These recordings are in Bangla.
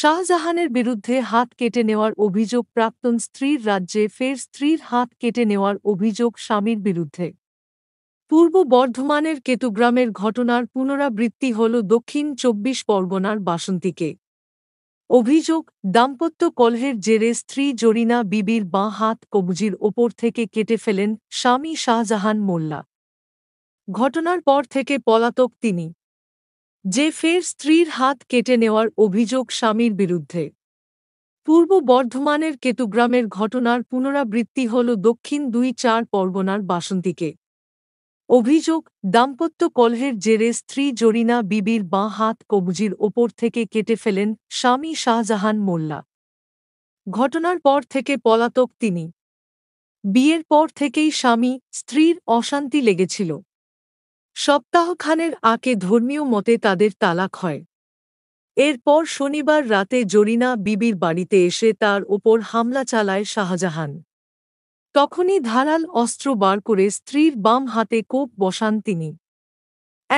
শাহজাহানের বিরুদ্ধে হাত কেটে নেওয়ার অভিযোগ প্রাক্তন স্ত্রীর রাজ্যে ফের স্ত্রীর হাত কেটে নেওয়ার অভিযোগ স্বামীর বিরুদ্ধে পূর্ব বর্ধমানের কেতুগ্রামের ঘটনার পুনরাবৃত্তি হল দক্ষিণ চব্বিশ পরগনার বাসন্তীকে অভিযোগ দাম্পত্য কলহের জেরে স্ত্রী জরিনা বিবির বাঁ হাত কবজির ওপর থেকে কেটে ফেলেন স্বামী শাহজাহান মোল্লা ঘটনার পর থেকে পলাতক তিনি যে ফের স্ত্রীর হাত কেটে নেওয়ার অভিযোগ স্বামীর বিরুদ্ধে পূর্ব বর্ধমানের কেতুগ্রামের ঘটনার পুনরাবৃত্তি হল দক্ষিণ দুই চার পরগনার বাসন্তীকে অভিযোগ দাম্পত্য কলহের জেরে স্ত্রী জরিনা বিবির বাঁ হাত কবজির ওপর থেকে কেটে ফেলেন স্বামী শাহজাহান মোল্লা ঘটনার পর থেকে পলাতক তিনি বিয়ের পর থেকেই স্বামী স্ত্রীর অশান্তি লেগেছিল সপ্তাহখানের আঁকে ধর্মীয় মতে তাদের তালাক হয় এরপর শনিবার রাতে জরিনা বিবির বাড়িতে এসে তার ওপর হামলা চালায় শাহজাহান তখনই ধারাল অস্ত্র বার করে স্ত্রীর বাম হাতে কোপ বসান তিনি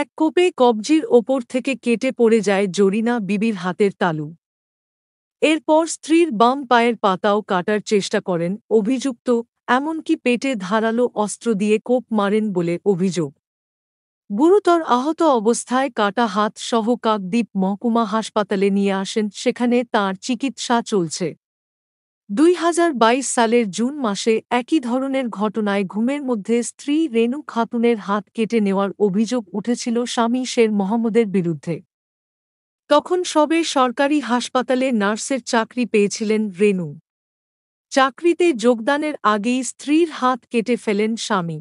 এক কোপে কবজির ওপর থেকে কেটে পড়ে যায় জরিনা বিবির হাতের তালু এরপর স্ত্রীর বাম পায়ের পাতাও কাটার চেষ্টা করেন অভিযুক্ত এমনকি পেটে ধারালো অস্ত্র দিয়ে কোপ মারেন বলে অভিযোগ গুরুতর আহত অবস্থায় কাটা হাত সহ কাকদ্বীপ মহকুমা হাসপাতালে নিয়ে আসেন সেখানে তার চিকিৎসা চলছে দুই হাজার বাইশ সালের জুন মাসে একই ধরনের ঘটনায় ঘুমের মধ্যে স্ত্রী রেণু খাতুনের হাত কেটে নেওয়ার অভিযোগ উঠেছিল স্বামী শের মোহাম্মদের বিরুদ্ধে তখন সবে সরকারি হাসপাতালে নার্সের চাকরি পেয়েছিলেন রেণু চাকরিতে যোগদানের আগেই স্ত্রীর হাত কেটে ফেলেন স্বামী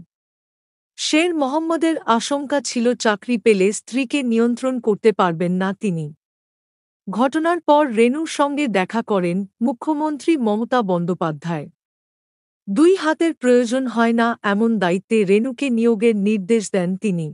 শের মোহাম্মদের আশঙ্কা ছিল চাকরি পেলে স্ত্রীকে নিয়ন্ত্রণ করতে পারবেন না তিনি ঘটনার পর রেণুর সঙ্গে দেখা করেন মুখ্যমন্ত্রী মমতা বন্দ্যোপাধ্যায় দুই হাতের প্রয়োজন হয় না এমন দায়িত্বে রেণুকে নিয়োগের নির্দেশ দেন তিনি